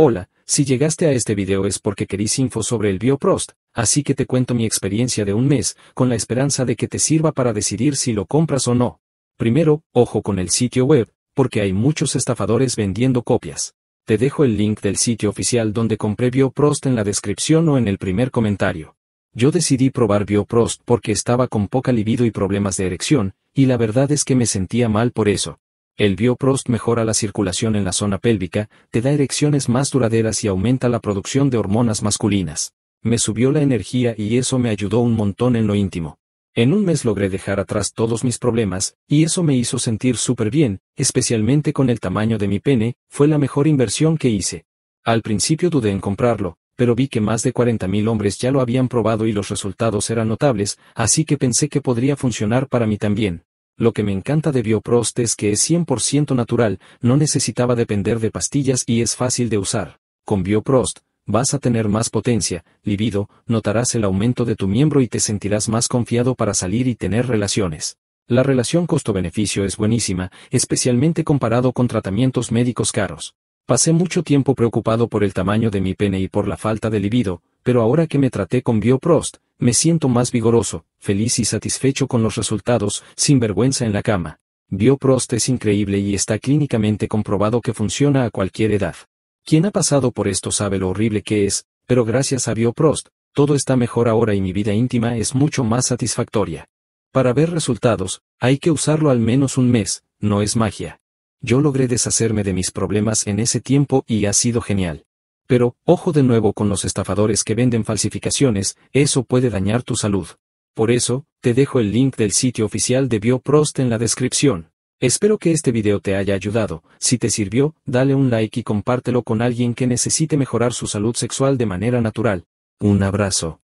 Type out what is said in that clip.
Hola, si llegaste a este video es porque querís info sobre el Bioprost, así que te cuento mi experiencia de un mes, con la esperanza de que te sirva para decidir si lo compras o no. Primero, ojo con el sitio web, porque hay muchos estafadores vendiendo copias. Te dejo el link del sitio oficial donde compré Bioprost en la descripción o en el primer comentario. Yo decidí probar Bioprost porque estaba con poca libido y problemas de erección, y la verdad es que me sentía mal por eso. El Bioprost mejora la circulación en la zona pélvica, te da erecciones más duraderas y aumenta la producción de hormonas masculinas. Me subió la energía y eso me ayudó un montón en lo íntimo. En un mes logré dejar atrás todos mis problemas, y eso me hizo sentir súper bien, especialmente con el tamaño de mi pene, fue la mejor inversión que hice. Al principio dudé en comprarlo, pero vi que más de 40.000 hombres ya lo habían probado y los resultados eran notables, así que pensé que podría funcionar para mí también. Lo que me encanta de Bioprost es que es 100% natural, no necesitaba depender de pastillas y es fácil de usar. Con Bioprost, vas a tener más potencia, libido, notarás el aumento de tu miembro y te sentirás más confiado para salir y tener relaciones. La relación costo-beneficio es buenísima, especialmente comparado con tratamientos médicos caros. Pasé mucho tiempo preocupado por el tamaño de mi pene y por la falta de libido, pero ahora que me traté con Bioprost, me siento más vigoroso, feliz y satisfecho con los resultados, sin vergüenza en la cama. Bioprost es increíble y está clínicamente comprobado que funciona a cualquier edad. Quien ha pasado por esto sabe lo horrible que es, pero gracias a Bioprost, todo está mejor ahora y mi vida íntima es mucho más satisfactoria. Para ver resultados, hay que usarlo al menos un mes, no es magia. Yo logré deshacerme de mis problemas en ese tiempo y ha sido genial. Pero, ojo de nuevo con los estafadores que venden falsificaciones, eso puede dañar tu salud. Por eso, te dejo el link del sitio oficial de BioProst en la descripción. Espero que este video te haya ayudado, si te sirvió, dale un like y compártelo con alguien que necesite mejorar su salud sexual de manera natural. Un abrazo.